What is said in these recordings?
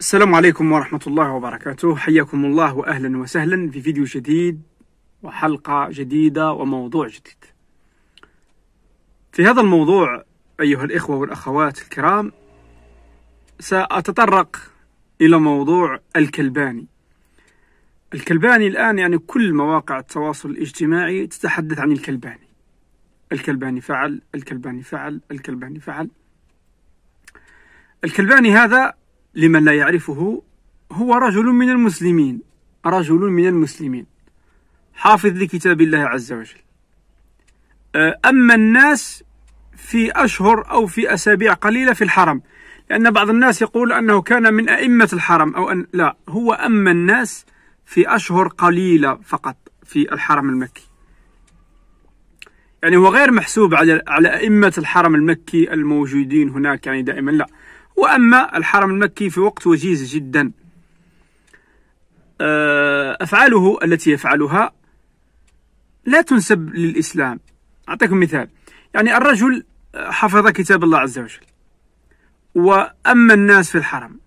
السلام عليكم ورحمة الله وبركاته حياكم الله وأهلا وسهلا في فيديو جديد وحلقة جديدة وموضوع جديد في هذا الموضوع أيها الإخوة والأخوات الكرام سأتطرق إلى موضوع الكلباني الكلباني الآن يعني كل مواقع التواصل الاجتماعي تتحدث عن الكلباني الكلباني فعل الكلباني فعل الكلباني فعل الكلباني هذا لمن لا يعرفه هو رجل من المسلمين رجل من المسلمين حافظ لكتاب الله عز وجل أما الناس في أشهر أو في أسابيع قليلة في الحرم لأن بعض الناس يقول أنه كان من أئمة الحرم أو أن لا هو أما الناس في أشهر قليلة فقط في الحرم المكي يعني هو غير محسوب على على أئمة الحرم المكي الموجودين هناك يعني دائما لا وأما الحرم المكي في وقت وجيز جدا آه، أفعاله التي يفعلها لا تنسب للإسلام أعطيكم مثال يعني الرجل حفظ كتاب الله عز وجل وأما الناس في الحرم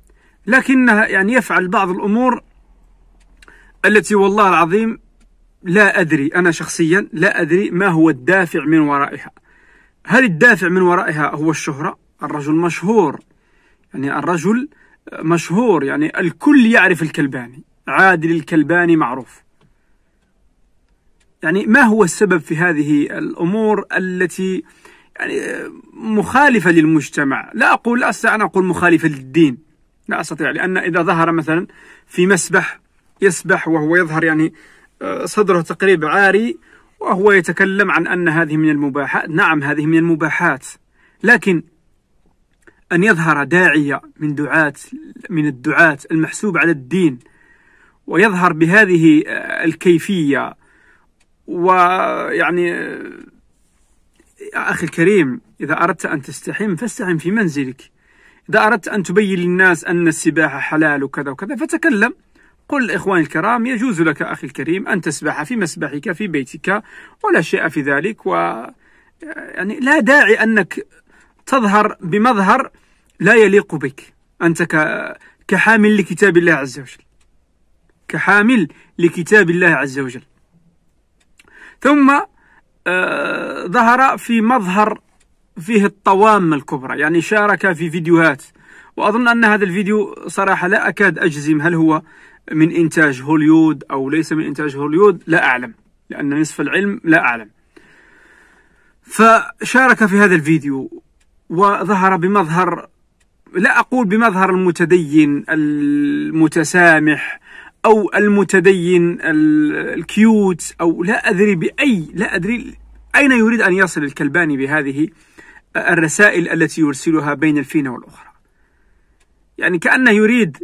لكنها يعني يفعل بعض الأمور التي والله العظيم لا أدري أنا شخصيا لا أدري ما هو الدافع من ورائها هل الدافع من ورائها هو الشهرة الرجل مشهور يعني الرجل مشهور يعني الكل يعرف الكلباني عادل الكلباني معروف يعني ما هو السبب في هذه الأمور التي يعني مخالفة للمجتمع لا أقول لا أستطيع أن أقول مخالفة للدين لا أستطيع لأن إذا ظهر مثلا في مسبح يسبح وهو يظهر يعني آه، صدره تقريبا عاري وهو يتكلم عن أن هذه من المباحات نعم هذه من المباحات لكن أن يظهر داعية من دعاة من الدعاة المحسوب على الدين ويظهر بهذه آه، الكيفية ويعني يا آه، أخي الكريم إذا أردت أن تستحم فاستحم في منزلك إذا أردت أن تبين للناس أن السباحة حلال وكذا وكذا فتكلم قل إخواني الكرام يجوز لك أخي الكريم أن تسبح في مسبحك في بيتك ولا شيء في ذلك و آه، يعني لا داعي أنك تظهر بمظهر لا يليق بك أنت كحامل لكتاب الله عز وجل كحامل لكتاب الله عز وجل ثم آه ظهر في مظهر فيه الطوام الكبرى يعني شارك في فيديوهات وأظن أن هذا الفيديو صراحة لا أكاد أجزم هل هو من إنتاج هوليود أو ليس من إنتاج هوليود لا أعلم لأن نصف العلم لا أعلم فشارك في هذا الفيديو وظهر بمظهر لا أقول بمظهر المتدين المتسامح أو المتدين الكيوت أو لا أدري بأي لا أدري أين يريد أن يصل الكلباني بهذه الرسائل التي يرسلها بين الفينة والأخرى يعني كأنه يريد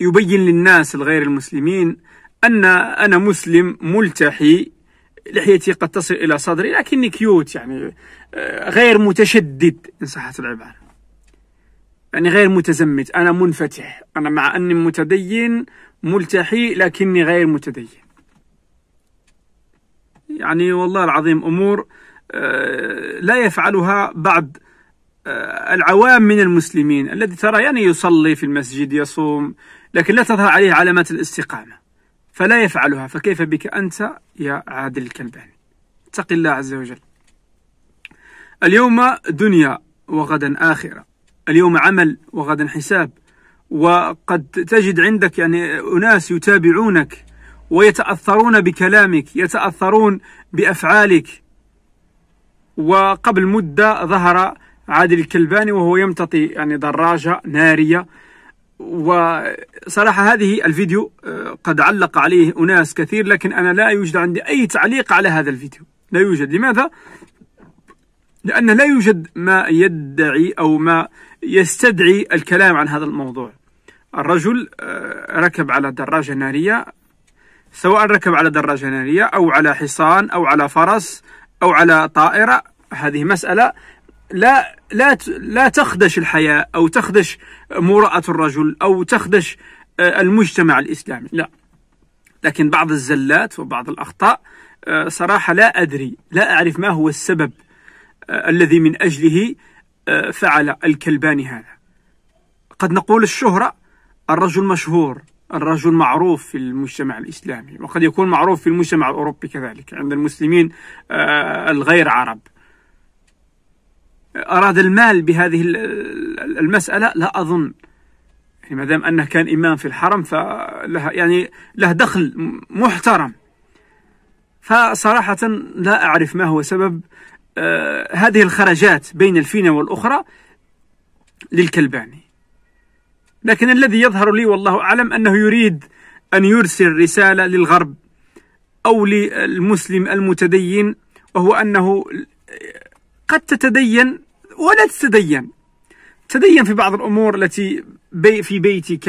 يبين للناس الغير المسلمين أن أنا مسلم ملتحي لحيتي قد تصل إلى صدري لكني كيوت يعني آه، غير متشدد إن صحت العبارة يعني غير متزمت أنا منفتح أنا مع أني متدين ملتحي لكني غير متدين يعني والله العظيم أمور آه، لا يفعلها بعض آه، العوام من المسلمين الذي ترى يعني يصلي في المسجد يصوم لكن لا تظهر عليه علامات الاستقامة فلا يفعلها فكيف بك أنت يا عادل الكلباني اتق الله عز وجل اليوم دنيا وغدا آخرة اليوم عمل وغدا حساب وقد تجد عندك يعني أناس يتابعونك ويتأثرون بكلامك يتأثرون بأفعالك وقبل مدة ظهر عادل الكلباني وهو يمتطي يعني دراجة نارية وصراحة هذه الفيديو آه، قد علق عليه أناس كثير لكن أنا لا يوجد عندي أي تعليق على هذا الفيديو لا يوجد لماذا؟ لأن لا يوجد ما يدعي أو ما يستدعي الكلام عن هذا الموضوع الرجل آه، ركب على دراجة نارية سواء ركب على دراجة نارية أو على حصان أو على فرس أو على طائرة هذه مسألة لا لا لا تخدش الحياة أو تخدش مروءة الرجل أو تخدش آه، المجتمع الإسلامي لا لكن بعض الزلات وبعض الأخطاء آه، صراحة لا أدري لا أعرف ما هو السبب الذي من أجله آه، فعل الكلبان هذا قد نقول الشهرة الرجل مشهور الرجل معروف في المجتمع الإسلامي وقد يكون معروف في المجتمع الأوروبي كذلك عند المسلمين آه، الغير عرب أراد المال بهذه المسألة لا أظن يعني ما دام أنه كان إمام في الحرم فله يعني له دخل محترم فصراحة لا أعرف ما هو سبب آه، هذه الخرجات بين الفينة والأخرى للكلباني لكن الذي يظهر لي والله أعلم أنه يريد أن يرسل رسالة للغرب أو للمسلم المتدين وهو أنه قد تتدين ولا تتدين تدين في بعض الأمور التي بي في بيتك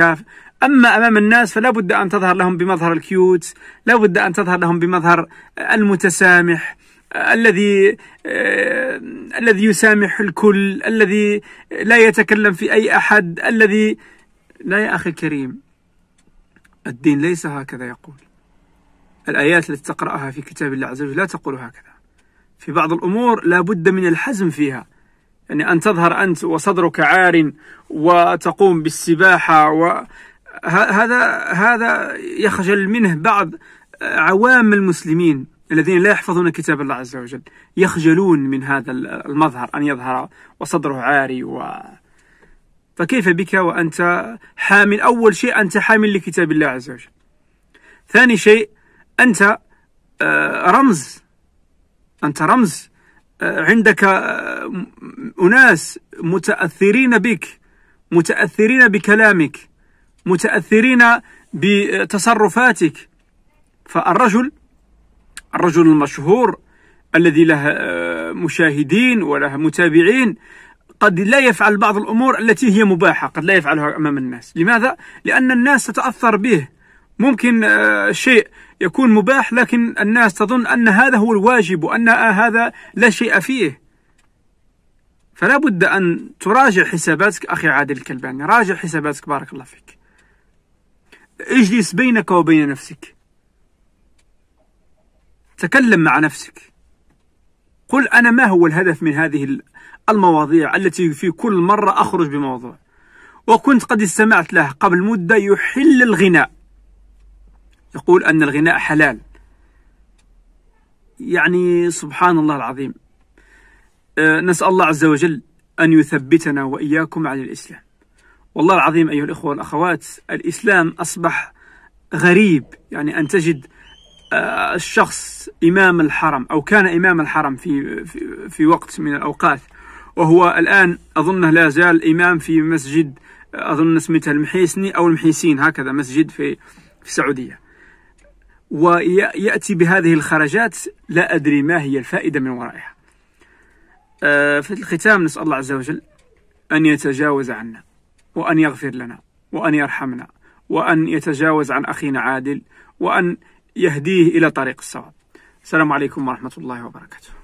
أما أمام الناس فلا بد أن تظهر لهم بمظهر الكيوت لا بد أن تظهر لهم بمظهر المتسامح الذي آه، الذي يسامح الكل الذي لا يتكلم في أي أحد الذي لا يا أخي الكريم الدين ليس هكذا يقول الآيات التي تقرأها في كتاب الله عز وجل لا تقول هكذا في بعض الأمور لا بد من الحزم فيها يعني أن تظهر أنت وصدرك عار وتقوم بالسباحة و هذا هذا يخجل منه بعض عوام المسلمين الذين لا يحفظون كتاب الله عز وجل يخجلون من هذا المظهر أن يظهر وصدره عاري و فكيف بك وأنت حامل أول شيء أنت حامل لكتاب الله عز وجل ثاني شيء أنت آه، رمز أنت رمز آه، عندك آه، أناس متأثرين بك متأثرين بكلامك متأثرين بتصرفاتك فالرجل الرجل المشهور الذي له آه، مشاهدين وله متابعين قد لا يفعل بعض الامور التي هي مباحه قد لا يفعلها امام الناس لماذا لان الناس تتاثر به ممكن آه، شيء يكون مباح لكن الناس تظن ان هذا هو الواجب وان آه، هذا لا شيء فيه فلا بد ان تراجع حساباتك اخي عادل الكلباني راجع حساباتك بارك الله فيك اجلس بينك وبين نفسك تكلم مع نفسك قل أنا ما هو الهدف من هذه المواضيع التي في كل مرة أخرج بموضوع وكنت قد استمعت له قبل مدة يحل الغناء يقول أن الغناء حلال يعني سبحان الله العظيم أه، نسأل الله عز وجل أن يثبتنا وإياكم على الإسلام والله العظيم أيها الإخوة والأخوات الإسلام أصبح غريب يعني أن تجد آه، الشخص إمام الحرم أو كان إمام الحرم في, في, في وقت من الأوقات وهو الآن أظنه لا زال إمام في مسجد آه، أظن اسمته المحيسني أو المحيسين هكذا مسجد في, في السعودية ويأتي بهذه الخرجات لا أدري ما هي الفائدة من ورائها آه، في الختام نسأل الله عز وجل أن يتجاوز عنا وأن يغفر لنا وأن يرحمنا وأن يتجاوز عن أخينا عادل وأن يهديه إلى طريق الصواب السلام عليكم ورحمة الله وبركاته